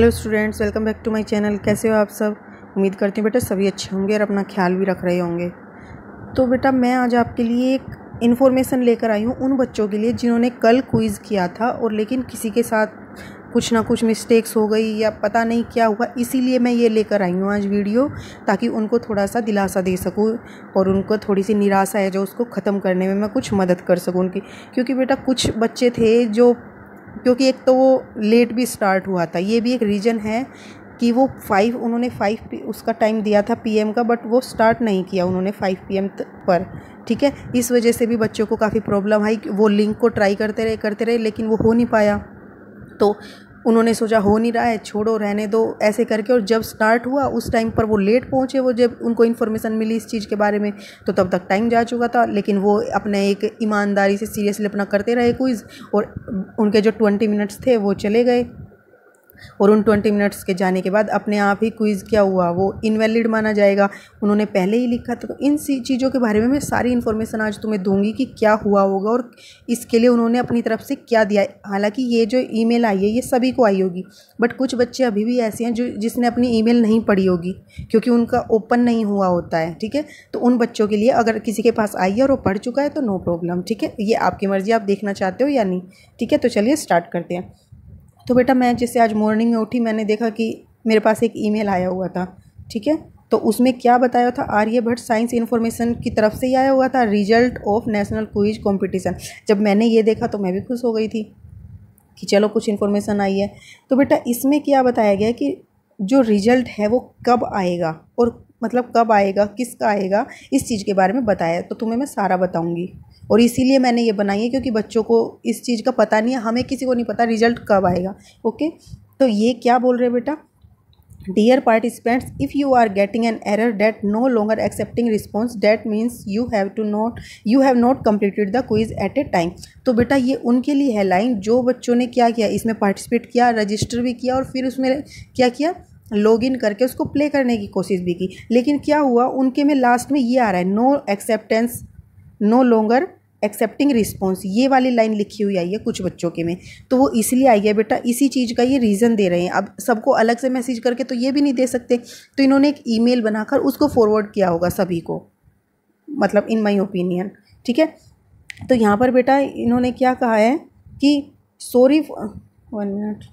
Hello students welcome back to my channel कैसे हो आप सब उम्मीद करती हूँ बेटा सभी अच्छे होंगे और अपना ख्याल भी रख रहे होंगे तो बेटा मैं आज आपके लिए एक इन्फॉर्मेशन लेकर आई हूँ उन बच्चों के लिए जिन्होंने कल क्विज़ किया था और लेकिन किसी के साथ कुछ ना कुछ मिस्टेक्स हो गई या पता नहीं क्या हुआ इसीलिए मैं ये लेकर आई हूँ आज वीडियो ताकि उनको थोड़ा सा दिलासा दे सकूँ और उनको थोड़ी सी निराशा है जो उसको ख़त्म करने में मैं कुछ मदद कर सकूँ उनकी क्योंकि बेटा कुछ बच्चे थे जो क्योंकि एक तो वो लेट भी स्टार्ट हुआ था ये भी एक रीज़न है कि वो फाइव उन्होंने फाइव उसका टाइम दिया था पीएम का बट वो स्टार्ट नहीं किया उन्होंने फाइव पीएम पर ठीक है इस वजह से भी बच्चों को काफ़ी प्रॉब्लम आई वो लिंक को ट्राई करते रहे करते रहे लेकिन वो हो नहीं पाया तो उन्होंने सोचा हो नहीं रहा है छोड़ो रहने दो ऐसे करके और जब स्टार्ट हुआ उस टाइम पर वो लेट पहुँचे वो जब उनको इन्फॉर्मेशन मिली इस चीज़ के बारे में तो तब तक टाइम जा चुका था लेकिन वो अपने एक ईमानदारी से सीरियसली अपना करते रहे क्विज़ और उनके जो ट्वेंटी मिनट्स थे वो चले गए और उन ट्वेंटी मिनट्स के जाने के बाद अपने आप ही क्विज़ क्या हुआ वो इनवैलिड माना जाएगा उन्होंने पहले ही लिखा था तो इन सी चीज़ों के बारे में मैं सारी इन्फॉर्मेशन आज तुम्हें दूंगी कि क्या हुआ होगा और इसके लिए उन्होंने अपनी तरफ से क्या दिया हालांकि ये जो ई आई है ये सभी को आई होगी बट कुछ बच्चे अभी भी ऐसे हैं जो जिसने अपनी ई नहीं पढ़ी होगी क्योंकि उनका ओपन नहीं हुआ होता है ठीक है तो उन बच्चों के लिए अगर किसी के पास आई है और वो पढ़ चुका है तो नो प्रॉब्लम ठीक है ये आपकी मर्ज़ी आप देखना चाहते हो या नहीं ठीक है तो चलिए स्टार्ट करते हैं तो बेटा मैं जैसे आज मॉर्निंग में उठी मैंने देखा कि मेरे पास एक ईमेल आया हुआ था ठीक है तो उसमें क्या बताया था आर्य भट्ट साइंस इन्फॉर्मेशन की तरफ से ही आया हुआ था result of national quiz competition जब मैंने ये देखा तो मैं भी खुश हो गई थी कि चलो कुछ इन्फॉर्मेशन आई है तो बेटा इसमें क्या बताया गया कि जो रिजल्ट है वो कब आएगा और मतलब कब आएगा किसका आएगा इस चीज़ के बारे में बताया तो तुम्हें मैं सारा बताऊँगी और इसीलिए मैंने ये बनाई है क्योंकि बच्चों को इस चीज़ का पता नहीं है हमें किसी को नहीं पता रिजल्ट कब आएगा ओके तो ये क्या बोल रहे बेटा dear participants if you are getting an error that no longer accepting response that means you have to not you have not completed the quiz at a time तो बेटा ये उनके लिए है लाइन जो बच्चों ने क्या किया इसमें पार्टिसिपेट किया रजिस्टर भी किया और फिर उसमें क्या किया लॉग इन करके उसको प्ले करने की कोशिश भी की लेकिन क्या हुआ उनके में लास्ट में ये आ रहा है no acceptance no longer accepting response ये वाली लाइन लिखी हुई आई है कुछ बच्चों के में तो वो इसलिए आई है बेटा इसी चीज़ का ये रीज़न दे रहे हैं अब सबको अलग से मैसेज करके तो ये भी नहीं दे सकते तो इन्होंने एक ईमेल बनाकर उसको फॉरवर्ड किया होगा सभी को मतलब इन माई ओपिनियन ठीक है तो यहाँ पर बेटा इन्होंने क्या कहा है कि sorry one minute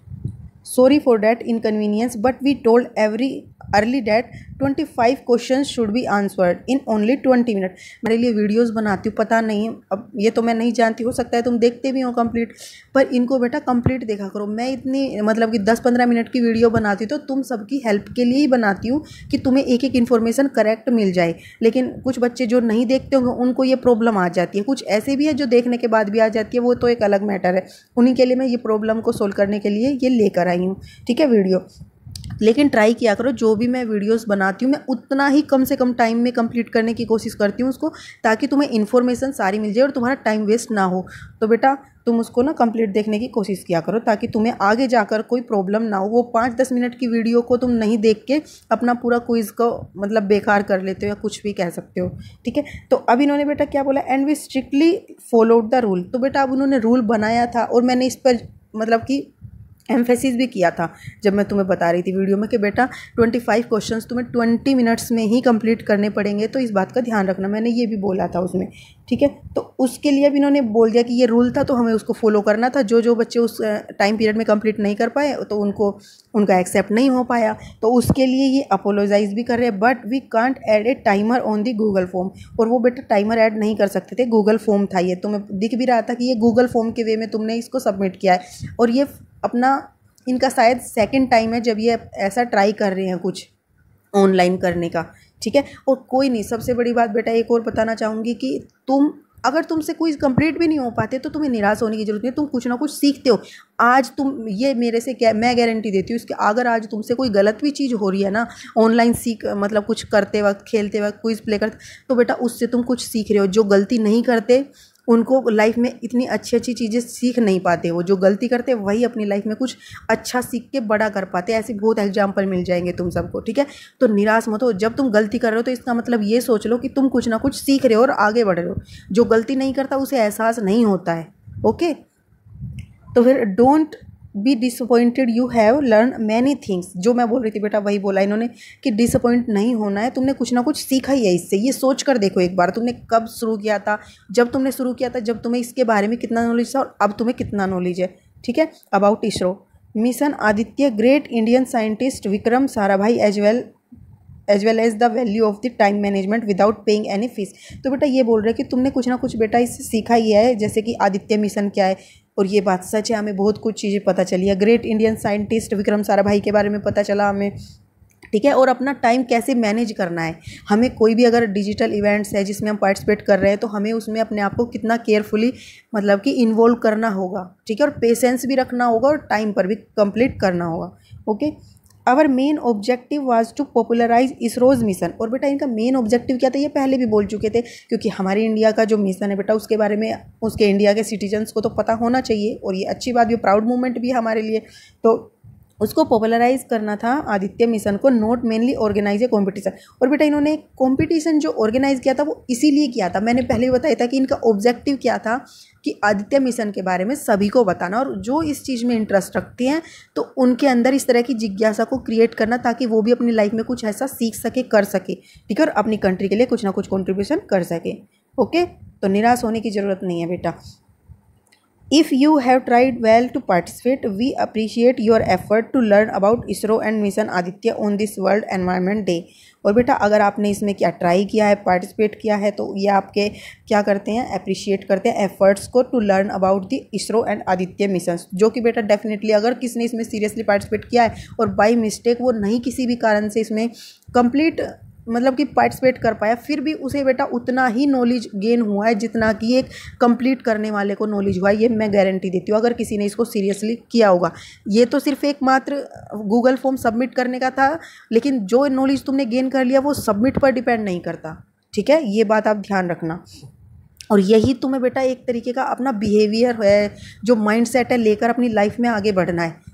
sorry for that inconvenience but we told every early that twenty five question should be answered in only twenty minute मेरे लिए वीडियोज़ बनाती हूँ पता नहीं अब ये तो मैं नहीं जानती हो सकता है तुम देखते भी हो कम्प्लीट पर इनको बेटा कम्प्लीट देखा करो मैं इतनी मतलब कि दस पंद्रह मिनट की वीडियो बनाती हूँ तो तुम सबकी हेल्प के लिए ही बनाती हूँ कि तुम्हें एक एक इन्फॉर्मेशन करेक्ट मिल जाए लेकिन कुछ बच्चे जो नहीं देखते होंगे उनको ये प्रॉब्लम आ जाती है कुछ ऐसे भी है जो देखने के बाद भी आ जाती है वो तो एक अलग मैटर है उन्हीं के लिए मैं ये प्रॉब्लम को सोल्व करने के लिए ये लेकर आई हूँ ठीक है वीडियो लेकिन ट्राई किया करो जो भी मैं वीडियोस बनाती हूँ मैं उतना ही कम से कम टाइम में कंप्लीट करने की कोशिश करती हूँ उसको ताकि तुम्हें इन्फॉर्मेशन सारी मिल जाए और तुम्हारा टाइम वेस्ट ना हो तो बेटा तुम उसको ना कंप्लीट देखने की कोशिश किया करो ताकि तुम्हें आगे जाकर कोई प्रॉब्लम ना हो वो पाँच दस मिनट की वीडियो को तुम नहीं देख के अपना पूरा क्विज़ को मतलब बेकार कर लेते हो या कुछ भी कह सकते हो ठीक है तो अब इन्होंने बेटा क्या बोला and we strictly followed the rule तो बेटा अब उन्होंने रूल बनाया था और मैंने इस पर मतलब कि एम्फेसिस भी किया था जब मैं तुम्हें बता रही थी वीडियो में कि बेटा 25 क्वेश्चंस तुम्हें 20 मिनट्स में ही कंप्लीट करने पड़ेंगे तो इस बात का ध्यान रखना मैंने ये भी बोला था उसमें ठीक है तो उसके लिए भी इन्होंने बोल दिया कि ये रूल था तो हमें उसको फॉलो करना था जो जो बच्चे उस टाइम पीरियड में कंप्लीट नहीं कर पाए तो उनको उनका एक्सेप्ट नहीं हो पाया तो उसके लिए ये अपोलोजाइज भी कर रहे हैं but we can't add a timer on the Google form और वो बेटा टाइमर ऐड नहीं कर सकते थे गूगल फॉर्म था ये तुम्हें तो दिख भी रहा था कि ये गूगल फॉर्म के वे में तुमने इसको सबमिट किया है और ये अपना इनका शायद सेकेंड टाइम है जब ये ऐसा ट्राई कर रहे हैं कुछ ऑनलाइन करने का ठीक है और कोई नहीं सबसे बड़ी बात बेटा एक और बताना चाहूँगी कि तुम अगर तुमसे कोई कंप्लीट भी नहीं हो पाते तो तुम्हें निराश होने की जरूरत नहीं तुम कुछ ना कुछ सीखते हो आज तुम ये मेरे से क्या मैं गारंटी देती हूँ इसके अगर आज तुमसे कोई गलत भी चीज़ हो रही है ना ऑनलाइन सीख मतलब कुछ करते वक्त खेलते वक्त कोई प्ले करते तो बेटा उससे तुम कुछ सीख रहे हो जो गलती नहीं करते उनको लाइफ में इतनी अच्छी अच्छी चीज़ें सीख नहीं पाते वो जो गलती करते वही अपनी लाइफ में कुछ अच्छा सीख के बड़ा कर पाते ऐसे बहुत एग्जाम्पल मिल जाएंगे तुम सबको ठीक है तो निराश मत हो जब तुम गलती कर रहे हो तो इसका मतलब ये सोच लो कि तुम कुछ ना कुछ सीख रहे हो और आगे बढ़ रहे हो जो गलती नहीं करता उसे एहसास नहीं होता है ओके तो फिर don't be disappointed you have learn many things जो मैं बोल रही थी बेटा वही बोला इन्होंने कि डिसअपॉइंट नहीं होना है तुमने कुछ ना कुछ सीखा ही है इससे ये सोच कर देखो एक बार तुमने कब शुरू किया था जब तुमने शुरू किया था जब तुम्हें इसके बारे में कितना नॉलेज था और अब तुम्हें कितना नॉलेज है ठीक है about ISRO mission Aditya great Indian scientist Vikram Sarabhai as well as well as the value of the time management without paying any fees तो बेटा ये बोल रहे हैं कि तुमने कुछ ना कुछ बेटा इससे सीखा ही है जैसे कि आदित्य मिशन क्या है और ये बात सच है हमें बहुत कुछ चीज़ें पता चली है great Indian scientist Vikram Sarabhai के बारे में पता चला हमें ठीक है और अपना टाइम कैसे मैनेज करना है हमें कोई भी अगर डिजिटल इवेंट्स है जिसमें हम पार्टिसिपेट कर रहे हैं तो हमें उसमें अपने आप को कितना केयरफुली मतलब कि इन्वॉल्व करना होगा ठीक है और पेशेंस भी रखना होगा और टाइम पर भी कंप्लीट करना होगा okay our main objective was to popularize ISRO's mission और बेटा इनका मेन ऑब्जेक्टिव क्या था ये पहले भी बोल चुके थे क्योंकि हमारे इंडिया का जो मिशन है बेटा उसके बारे में उसके इंडिया के सिटीजन्स को तो पता होना चाहिए और ये अच्छी बात भी प्राउड मूवमेंट भी है हमारे लिए तो उसको पॉपुलराइज करना था आदित्य मिशन को not mainly organize a competition और बेटा इन्होंने कॉम्पिटिशन जो ऑर्गेनाइज किया था वो इसीलिए किया था मैंने पहले भी बताया था कि इनका ऑब्जेक्टिव क्या था कि आदित्य मिशन के बारे में सभी को बताना और जो इस चीज़ में इंटरेस्ट रखते हैं तो उनके अंदर इस तरह की जिज्ञासा को क्रिएट करना ताकि वो भी अपनी लाइफ में कुछ ऐसा सीख सके कर सके ठीक है और अपनी कंट्री के लिए कुछ ना कुछ कॉन्ट्रीब्यूशन कर सके ओके तो निराश होने की ज़रूरत नहीं है बेटा If you have tried well to participate, we appreciate your effort to learn about ISRO and Mission Aditya on this World Environment Day. और बेटा अगर आपने इसमें क्या ट्राई किया है पार्टिसिपेट किया है तो ये आपके क्या करते हैं अप्रिशिएट करते हैं एफर्ट्स को to learn about the ISRO and Aditya mission जो कि बेटा डेफिनेटली अगर किसने इसमें सीरियसली पार्टिसिपेट किया है और बाई मिस्टेक वो नहीं किसी भी कारण से इसमें कंप्लीट मतलब कि पार्टिसिपेट कर पाया फिर भी उसे बेटा उतना ही नॉलेज गेन हुआ है जितना कि एक कंप्लीट करने वाले को नॉलेज हुआ है ये मैं गारंटी देती हूँ अगर किसी ने इसको सीरियसली किया होगा ये तो सिर्फ एक मात्र गूगल फॉर्म सबमिट करने का था लेकिन जो नॉलेज तुमने गेन कर लिया वो सबमिट पर डिपेंड नहीं करता ठीक है ये बात आप ध्यान रखना और यही तुम्हें बेटा एक तरीके का अपना बिहेवियर है जो माइंड सेट है लेकर अपनी लाइफ में आगे बढ़ना है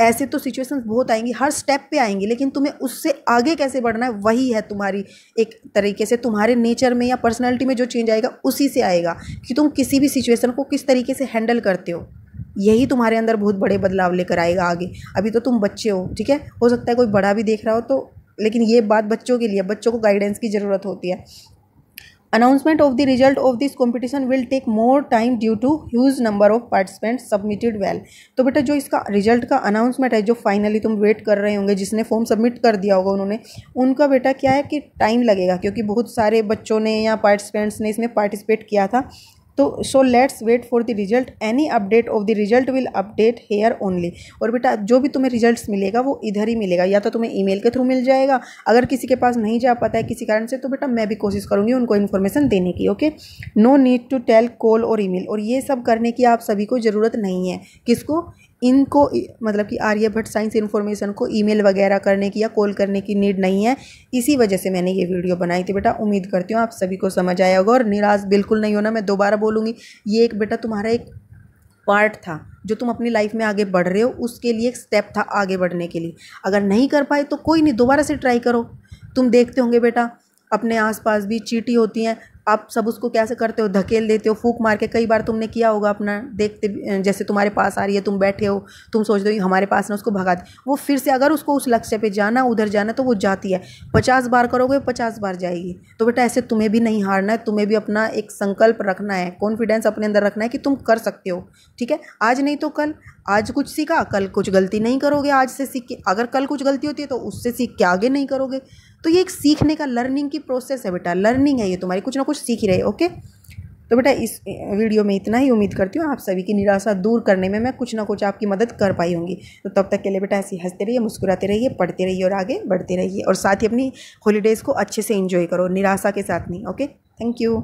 ऐसे तो सिचुएशन बहुत आएंगी हर स्टेप पे आएंगी लेकिन तुम्हें उससे आगे कैसे बढ़ना है वही है तुम्हारी एक तरीके से तुम्हारे नेचर में या पर्सनैलिटी में जो चेंज आएगा उसी से आएगा कि तुम किसी भी सिचुएशन को किस तरीके से हैंडल करते हो यही तुम्हारे अंदर बहुत बड़े बदलाव लेकर आएगा आगे अभी तो तुम बच्चे हो ठीक है हो सकता है कोई बड़ा भी देख रहा हो तो लेकिन ये बात बच्चों के लिए बच्चों को गाइडेंस की ज़रूरत होती है announcement of the result of this competition will take more time due to huge number of participants submitted well तो बेटा जो इसका रिजल्ट का अनाउंसमेंट है जो फाइनली तुम वेट कर रहे होंगे जिसने फॉर्म सबमिट कर दिया होगा उन्होंने उनका बेटा क्या है कि टाइम लगेगा क्योंकि बहुत सारे बच्चों ने या पार्टिसिपेंट्स ने इसमें पार्टिसिपेट किया था तो so let's wait for the result any update of the result will update here only और बेटा जो भी तुम्हें रिजल्ट्स मिलेगा वो इधर ही मिलेगा या तो तुम्हें ईमेल के थ्रू मिल जाएगा अगर किसी के पास नहीं जा पाता है किसी कारण से तो बेटा मैं भी कोशिश करूँगी उनको इन्फॉर्मेशन देने की okay no need to tell call और ईमेल और ये सब करने की आप सभी को ज़रूरत नहीं है किसको इनको मतलब कि आर्यभट्ट साइंस इन्फॉर्मेशन को ईमेल वगैरह करने की या कॉल करने की नीड नहीं है इसी वजह से मैंने ये वीडियो बनाई थी बेटा उम्मीद करती हूँ आप सभी को समझ आया होगा और निराश बिल्कुल नहीं होना मैं दोबारा बोलूँगी ये एक बेटा तुम्हारा एक पार्ट था जो तुम अपनी लाइफ में आगे बढ़ रहे हो उसके लिए एक स्टेप था आगे बढ़ने के लिए अगर नहीं कर पाए तो कोई नहीं दोबारा से ट्राई करो तुम देखते होंगे बेटा अपने आसपास भी चीटी होती हैं आप सब उसको कैसे करते हो धकेल देते हो फूक मार के कई बार तुमने किया होगा अपना देखते जैसे तुम्हारे पास आ रही है तुम बैठे हो तुम सोच दो हमारे पास ना उसको भगा दे वो फिर से अगर उसको उस लक्ष्य पे जाना उधर जाना तो वो जाती है पचास बार करोगे पचास बार जाएगी तो बेटा ऐसे तुम्हें भी नहीं हारना है तुम्हें भी अपना एक संकल्प रखना है कॉन्फिडेंस अपने अंदर रखना है कि तुम कर सकते हो ठीक है आज नहीं तो कल आज कुछ सीखा कल कुछ गलती नहीं करोगे आज से सीख के अगर कल कुछ गलती होती है तो उससे सीख के आगे नहीं करोगे तो ये एक सीखने का लर्निंग की प्रोसेस है बेटा लर्निंग है ये तुम्हारी कुछ ना कुछ सीख ही रहे ओके तो बेटा इस वीडियो में इतना ही उम्मीद करती हूँ आप सभी की निराशा दूर करने में मैं कुछ ना कुछ आपकी मदद कर पाई होंगी तो तब तक के लिए बेटा ऐसे हंसते रहिए मुस्कुराते रहिए पढ़ते रहिए और आगे बढ़ते रहिए और साथ ही अपनी हॉलीडेज़ को अच्छे से इन्जॉय करो निराशा के साथ नहीं ओके थैंक यू